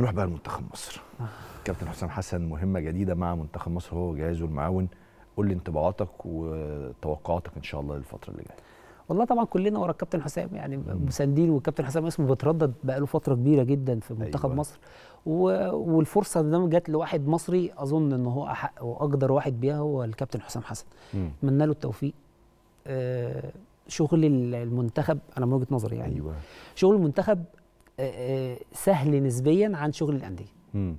نروح بقى لمنتخب مصر كابتن حسام حسن مهمه جديده مع منتخب مصر هو وجهازه المعاون قول لي انطباعاتك وتوقعاتك ان شاء الله للفتره اللي جايه والله طبعا كلنا ورا الكابتن حسام يعني مساندين والكابتن حسام اسمه بيتردد بقاله فتره كبيره جدا في منتخب أيوة. مصر و... والفرصه دام جت لواحد مصري اظن ان هو احق واقدر واحد بيها هو الكابتن حسام حسن اتمنى له التوفيق آه شغل المنتخب انا من وجهه نظري يعني أيوة. شغل المنتخب آه، آه، سهل نسبيا عن شغل الانديه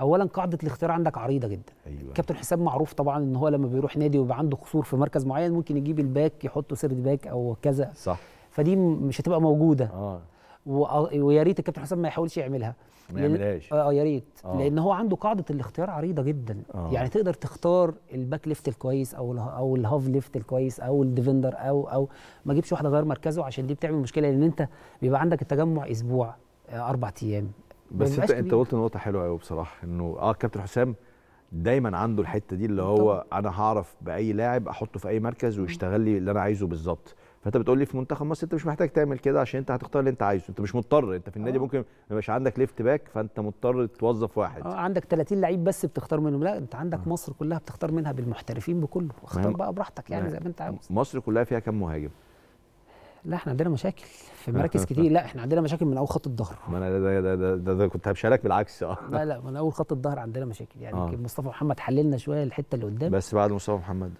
اولا قاعده الاختيار عندك عريضه جدا أيوة. كابتن حسام معروف طبعا ان هو لما بيروح نادي ويبقى عنده قصور في مركز معين ممكن يجيب الباك يحطه سيرد باك او كذا صح فدي مش هتبقى موجوده آه. ويا ريت الكابتن حسام ما يحاولش يعملها ما يعملهاش آه،, اه يا ريت آه. لان هو عنده قاعده الاختيار عريضه جدا أوه. يعني تقدر تختار الباك ليفت الكويس او او الهاف ليفت الكويس او الديفندر او او ما تجيبش واحده غير مركزه عشان دي بتعمل مشكله لان انت بيبقى عندك التجمع اسبوع آه، اربع ايام بس انت انت قلت نقطه حلوه قوي بصراحه انه اه الكابتن حسام دايما عنده الحته دي اللي هو طبعا. انا هعرف باي لاعب احطه في اي مركز ويشتغل لي اللي انا عايزه بالظبط فانت بتقول لي في منتخب مصر انت مش محتاج تعمل كده عشان انت هتختار اللي انت عايزه انت مش مضطر انت في النادي آه. ممكن ما يبقاش عندك ليفت باك فانت مضطر توظف واحد آه عندك 30 لعيب بس بتختار منهم لا انت عندك آه. مصر كلها بتختار منها بالمحترفين بكله اختار بقى براحتك يعني زي ما انت عاوز مصر كلها فيها كام مهاجم لا احنا عندنا مشاكل في مراكز كتير لا احنا عندنا مشاكل من اول خط الظهر ما انا ده ده ده, ده, ده كنت همشي بالعكس اه لا لا من اول خط الظهر عندنا مشاكل يعني آه. يمكن آه. مصطفى محمد حللنا شويه الحته اللي قدام بس بعد مصطفى محمد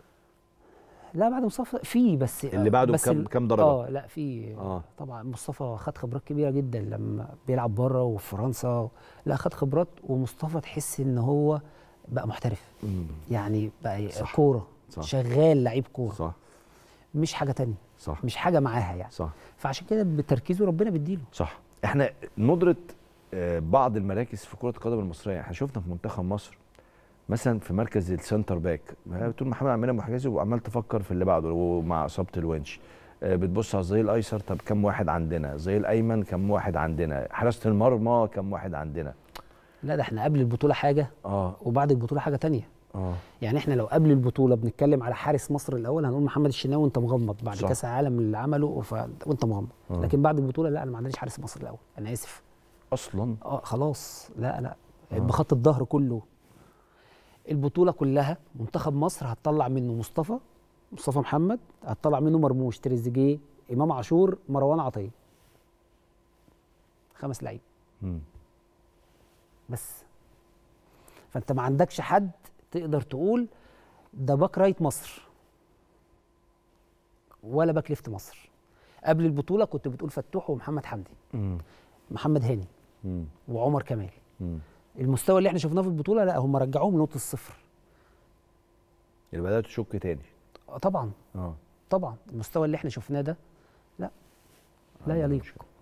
لا بعد مصطفى في بس اللي بعده بس كم كم درجه اه لا في آه. طبعا مصطفى خد خبرات كبيره جدا لما بيلعب بره وفي فرنسا لا خد خبرات ومصطفى تحس ان هو بقى محترف مم. يعني بقى كوره شغال لعيب كوره صح مش حاجه تانية صح مش حاجه معاها يعني صح فعشان كده بتركيزه ربنا بيديله صح احنا ندره آه، بعض المراكز في كره القدم المصريه احنا شفنا في منتخب مصر مثلا في مركز السنتر باك طول ما محمد عمال محجزي وعمال تفكر في اللي بعده ومع اصابه الونش آه، بتبص على الظهير الايسر طب كم واحد عندنا الظهير الايمن كم واحد عندنا حراسه المرمى كم واحد عندنا لا ده احنا قبل البطوله حاجه اه وبعد البطوله حاجه تانية اه يعني احنا لو قبل البطوله بنتكلم على حارس مصر الاول هنقول محمد الشناوي وانت مغمض بعد صح. كاس العالم اللي عمله ف... وانت مغمض آه. لكن بعد البطوله لا انا ما عنديش حارس مصر الاول انا اسف اصلا اه خلاص لا لا آه. بخط الظهر كله البطوله كلها منتخب مصر هتطلع منه مصطفى مصطفى محمد هتطلع منه مرموش تريزيجيه امام عاشور مروان عطيه خمس لعيب بس فانت ما عندكش حد تقدر تقول ده باك رايت مصر ولا باك ليفت مصر قبل البطوله كنت بتقول فتوح ومحمد حمدي محمد هاني وعمر كمال المستوى اللي احنا شفناه في البطوله لا هم رجعوهم لنقطه الصفر يعني بدات تشك تاني آه، طبعا اه طبعا المستوى اللي احنا شفناه ده لا لا آه، يليق